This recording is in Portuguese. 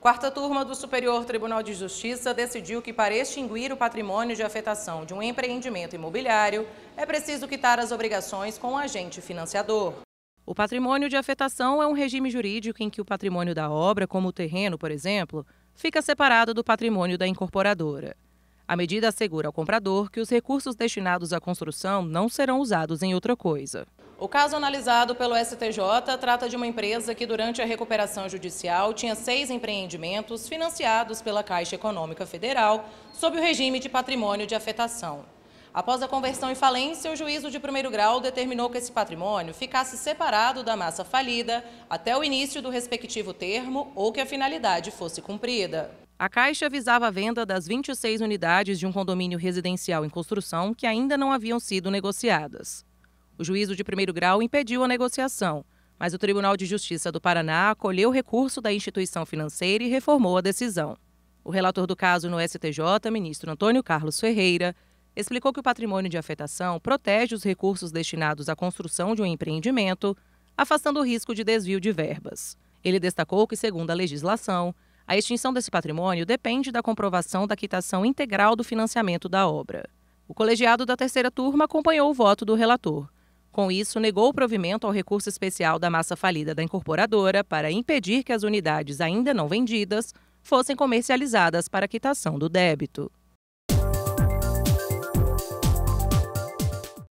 Quarta turma do Superior Tribunal de Justiça decidiu que para extinguir o patrimônio de afetação de um empreendimento imobiliário, é preciso quitar as obrigações com o agente financiador. O patrimônio de afetação é um regime jurídico em que o patrimônio da obra, como o terreno, por exemplo, fica separado do patrimônio da incorporadora. A medida assegura ao comprador que os recursos destinados à construção não serão usados em outra coisa. O caso analisado pelo STJ trata de uma empresa que, durante a recuperação judicial, tinha seis empreendimentos financiados pela Caixa Econômica Federal sob o regime de patrimônio de afetação. Após a conversão em falência, o juízo de primeiro grau determinou que esse patrimônio ficasse separado da massa falida até o início do respectivo termo ou que a finalidade fosse cumprida. A Caixa visava a venda das 26 unidades de um condomínio residencial em construção que ainda não haviam sido negociadas. O juízo de primeiro grau impediu a negociação, mas o Tribunal de Justiça do Paraná acolheu o recurso da instituição financeira e reformou a decisão. O relator do caso no STJ, ministro Antônio Carlos Ferreira, explicou que o patrimônio de afetação protege os recursos destinados à construção de um empreendimento, afastando o risco de desvio de verbas. Ele destacou que, segundo a legislação, a extinção desse patrimônio depende da comprovação da quitação integral do financiamento da obra. O colegiado da terceira turma acompanhou o voto do relator com isso, negou o provimento ao recurso especial da massa falida da incorporadora para impedir que as unidades ainda não vendidas fossem comercializadas para quitação do débito.